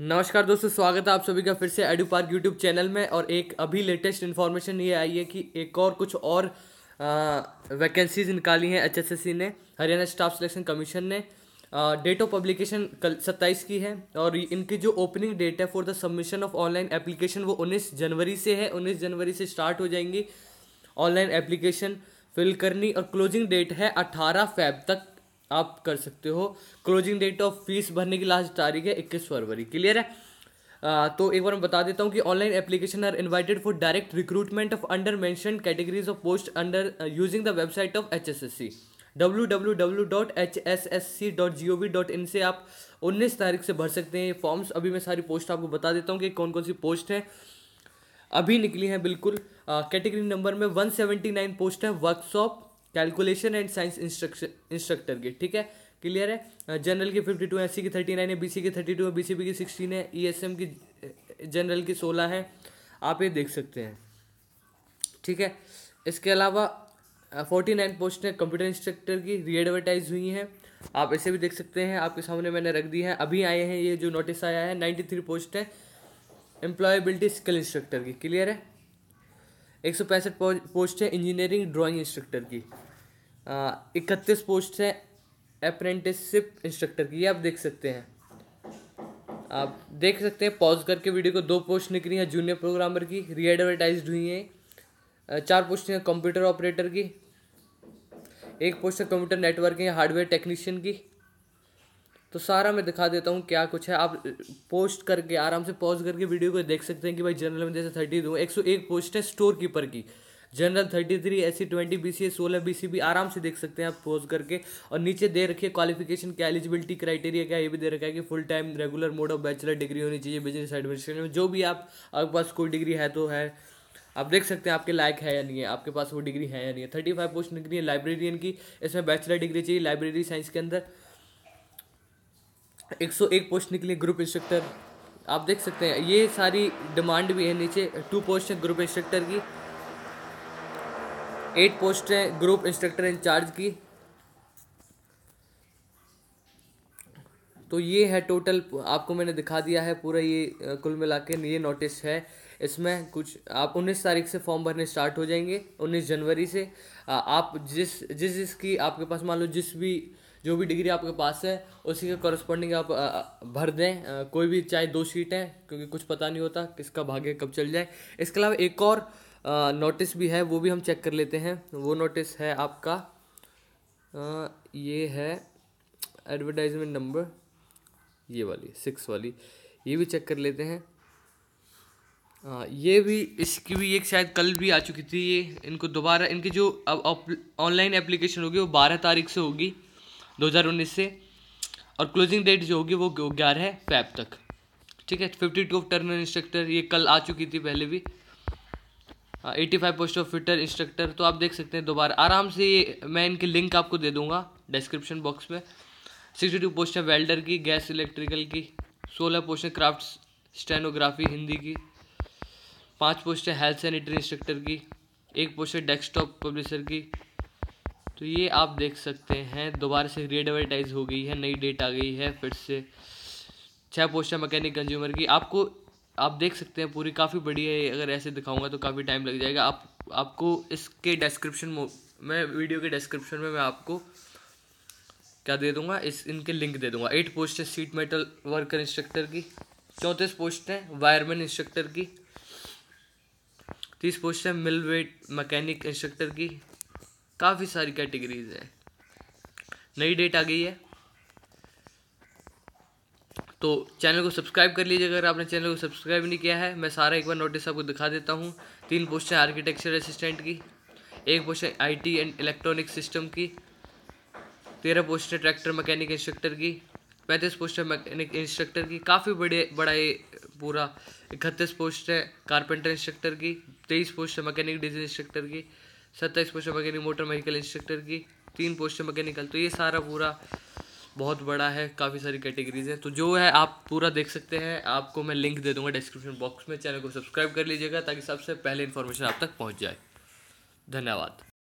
नमस्कार दोस्तों स्वागत है आप सभी का फिर से एडू पार्क यूट्यूब चैनल में और एक अभी लेटेस्ट इन्फॉर्मेशन ये आई है कि एक और कुछ और वैकेंसीज निकाली हैं एचएसएससी ने हरियाणा स्टाफ सिलेक्शन कमीशन ने डेट ऑफ पब्लिकेशन कल सत्ताईस की है और इनकी जो ओपनिंग डेट है for the submission of online application वो उन्नीस जनवरी से है उन्नीस जनवरी से स्टार्ट हो जाएंगी ऑनलाइन एप्लीकेशन फिल करनी और क्लोजिंग डेट है अट्ठारह फेब तक आप कर सकते हो क्लोजिंग डेट ऑफ फीस भरने की लास्ट तारीख है इक्कीस फरवरी क्लियर है आ, तो एक बार मैं बता देता हूँ कि online application are invited for direct recruitment of under mentioned categories of post under using the website of H S S C W W W dot H S C G O V dot in से आप उन्नीस तारीख से भर सकते हैं forms अभी मैं सारी पोस्ट आपको बता देता हूँ कि कौन कौन सी पोस्ट है अभी निकली हैं बिल्कुल कैटेगरी नंबर में वन सेवेंटी नाइन पोस्ट है workshop calculation and science instruction instructor की ठीक है क्लियर है जनरल की फिफ्टी टू है एस की थर्टी नाइन है बी की थर्टी टू है बी की सिक्सटीन है ई e की जनरल की सोलह है आप ये देख सकते हैं ठीक है इसके अलावा फोर्टी नाइन पोस्ट है कंप्यूटर इंस्ट्रक्टर की री एडवर्टाइज हुई हैं आप इसे भी देख सकते हैं आपके सामने मैंने रख दी है अभी आए हैं ये जो नोटिस आया है नाइन्टी थ्री पोस्ट है एम्प्लॉयबिलिटी स्किल इंस्ट्रक्टर की क्लियर है एक सौ पैंसठ पोस्ट है इंजीनियरिंग ड्राइंग इंस्ट्रक्टर की इकतीस पोस्ट है अप्रेंटिसशिप इंस्ट्रक्टर की ये आप देख सकते हैं आप देख सकते हैं पॉज करके वीडियो को दो पोस्ट निकली हैं जूनियर प्रोग्रामर की री एडवर्टाइज हुई हैं चार पोस्ट हैं कंप्यूटर ऑपरेटर की एक पोस्ट है कंप्यूटर नेटवर्क है हार्डवेयर टेक्नीशियन की तो सारा मैं दिखा देता हूँ क्या कुछ है आप पोस्ट करके आराम से पॉज करके वीडियो को देख सकते हैं कि भाई जनरल में जैसे थर्टी दूँ एक सौ एक पोस्ट है स्टोर कीपर की general thirty three A C twenty B C सोलह बी सी भी आराम से देख सकते हैं आप पोज करके और नीचे दे रखिए क्वालिफिकेशन क्या एलिजिबिलिटी क्राइटेरिया क्या ये भी दे रखा है कि full time regular mode of bachelor degree होनी चाहिए बिजनेस एडमिनिस्ट्रेशन में जो भी आप आपके पास कोई डिग्री है तो है आप देख सकते हैं आपके लायक है या नहीं है आपके पास वो डिग्री है या नहीं है थर्टी फाइव पोस्ट निकली है लाइब्रेरियन की इसमें बैचलर डिग्री चाहिए लाइब्रेरी साइंस के अंदर एक सौ एक पोस्ट निकली ग्रुप इंस्ट्रक्टर आप देख सकते हैं ये सारी डिमांड भी है नीचे टू पोस्ट है ग्रुप इंस्ट्रक्टर की एट पोस्ट है ग्रुप इंस्ट्रक्टर इंचार्ज की तो ये है टोटल आपको मैंने दिखा दिया है पूरा ये कुल मिला के ये नोटिस है इसमें कुछ आप उन्नीस तारीख से फॉर्म भरने स्टार्ट हो जाएंगे उन्नीस जनवरी से आप जिस जिस जिसकी आपके पास मान लो जिस भी जो भी डिग्री आपके पास है उसी के कॉरस्पॉन्डिंग आप भर दें कोई भी चाहे दो सीट हैं क्योंकि कुछ पता नहीं होता किसका भाग्य कब चल जाए इसके अलावा एक और नोटिस भी है वो भी हम चेक कर लेते हैं वो नोटिस है आपका आ, ये है एडवर्टाइजमेंट नंबर ये वाली सिक्स वाली ये भी चेक कर लेते हैं आ, ये भी इसकी भी एक शायद कल भी आ चुकी थी ये इनको दोबारा इनकी जो अब ऑनलाइन एप्लीकेशन होगी वो बारह तारीख से होगी दो हज़ार उन्नीस से और क्लोजिंग डेट जो होगी वो ग्यारह फैब तक ठीक है फिफ्टी टू टर्न इंस्ट्रक्टर ये कल आ चुकी थी पहले भी eighty five post of fitter instructor तो आप देख सकते हैं दोबारा आराम से मैं इनकी लिंक आपको दे दूंगा डिस्क्रिप्शन बॉक्स में सिक्सटी टू पोस्ट है वेल्डर की गैस इलेक्ट्रिकल की सोलह पोस्ट है क्राफ्ट स्टेनोग्राफी हिंदी की पांच पोस्ट है हेल्थ सैनिटरी इंस्ट्रक्टर की एक पोस्ट है डेस्कटॉप पब्लिशर की तो ये आप देख सकते हैं दोबारा से रीएडवर्टाइज हो गई है नई डेट आ गई है फिर से छः पोस्ट है मैकेनिक कंज्यूमर की आपको आप देख सकते हैं पूरी काफ़ी बड़ी है अगर ऐसे दिखाऊंगा तो काफ़ी टाइम लग जाएगा आप आपको इसके डिस्क्रिप्शन में वीडियो के डिस्क्रिप्शन में मैं आपको क्या दे दूंगा इस इनके लिंक दे दूंगा एट पोस्ट है सीट मेटल वर्कर इंस्ट्रक्टर की चौंतीस पोस्ट है वायरमैन इंस्ट्रक्टर की तीस पोस्ट है मिल वेट मैकेनिक इंस्ट्रक्टर की काफ़ी सारी कैटेगरीज हैं नई डेट आ गई है तो चैनल को सब्सक्राइब कर लीजिए अगर आपने चैनल को सब्सक्राइब नहीं किया है मैं सारा एक बार नोटिस आपको दिखा देता हूँ तीन पोस्ट है आर्किटेक्चर असिस्टेंट की एक पोस्ट है आई एंड इलेक्ट्रॉनिक सिस्टम की तेरह पोस्ट है ट्रैक्टर मैकेनिक इंस्ट्रक्टर की पैंतीस पोस्ट है मैकेनिक इंस्ट्रक्टर की काफ़ी बड़े बड़ा ये पूरा इकतीस पोस्ट है कारपेंटर इंस्ट्रक्टर की तेईस पोस्ट है मैकेनिक डीजल इंस्ट्रक्टर की सत्ताईस पोस्ट है मैकेनिक मोटर व्हीकल इंस्ट्रक्टर की तीन पोस्ट है मैकेनिकल तो ये सारा पूरा बहुत बड़ा है काफ़ी सारी कैटेगरीज हैं तो जो है आप पूरा देख सकते हैं आपको मैं लिंक दे दूंगा डिस्क्रिप्शन बॉक्स में चैनल को सब्सक्राइब कर लीजिएगा ताकि सबसे पहले इन्फॉर्मेशन आप तक पहुँच जाए धन्यवाद